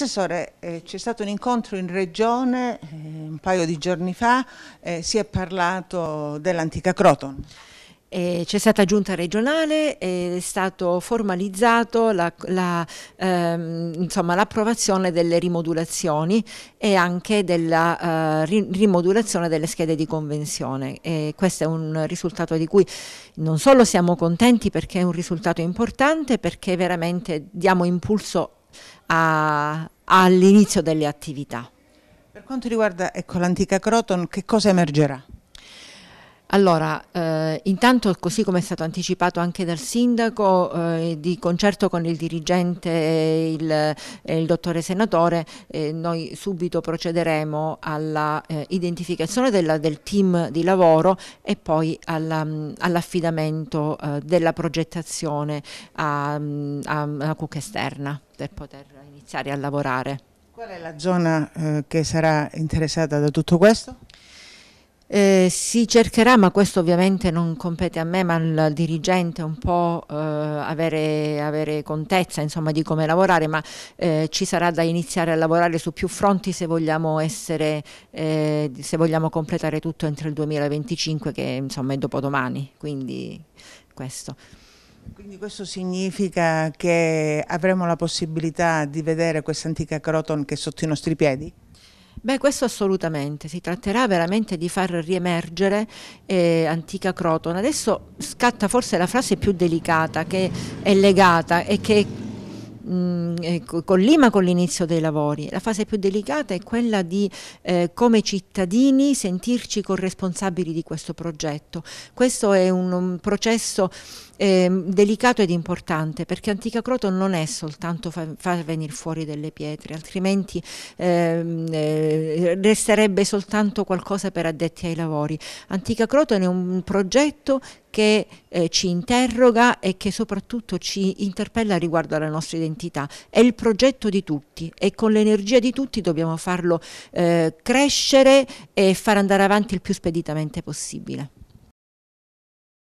Assessore, eh, c'è stato un incontro in Regione eh, un paio di giorni fa, eh, si è parlato dell'antica Croton. Eh, c'è stata giunta regionale ed è stato formalizzato l'approvazione la, ehm, delle rimodulazioni e anche della eh, rimodulazione delle schede di convenzione. E questo è un risultato di cui non solo siamo contenti perché è un risultato importante, perché veramente diamo impulso a, all'inizio delle attività. Per quanto riguarda ecco, l'antica Croton, che cosa emergerà? Allora, eh, intanto così come è stato anticipato anche dal sindaco, eh, di concerto con il dirigente e il, eh, il, dottore senatore, eh, noi subito procederemo all'identificazione eh, identificazione della, del team di lavoro e poi mm, all'affidamento all della progettazione a, mm, a, a cucca esterna per poter iniziare a lavorare. Qual è la zona che sarà interessata da tutto questo? Eh, si cercherà, ma questo ovviamente non compete a me, ma al dirigente un po' eh, avere, avere, contezza insomma, di come lavorare, ma eh, ci sarà da iniziare a lavorare su più fronti se vogliamo, essere, eh, se vogliamo completare tutto entro il 2025 che insomma, è dopodomani, quindi questo. Quindi questo significa che avremo la possibilità di vedere questa antica Croton che è sotto i nostri piedi? Beh, questo assolutamente, si tratterà veramente di far riemergere eh, antica Crotone. Adesso scatta forse la frase più delicata che è legata e che Mm, eh, collima con l'inizio dei lavori. La fase più delicata è quella di eh, come cittadini sentirci corresponsabili di questo progetto. Questo è un, un processo eh, delicato ed importante perché Antica Croton non è soltanto far venire fuori delle pietre, altrimenti ehm, eh, resterebbe soltanto qualcosa per addetti ai lavori. Antica Croton è un progetto che eh, ci interroga e che soprattutto ci interpella riguardo alla nostra identità. È il progetto di tutti e con l'energia di tutti dobbiamo farlo eh, crescere e far andare avanti il più speditamente possibile.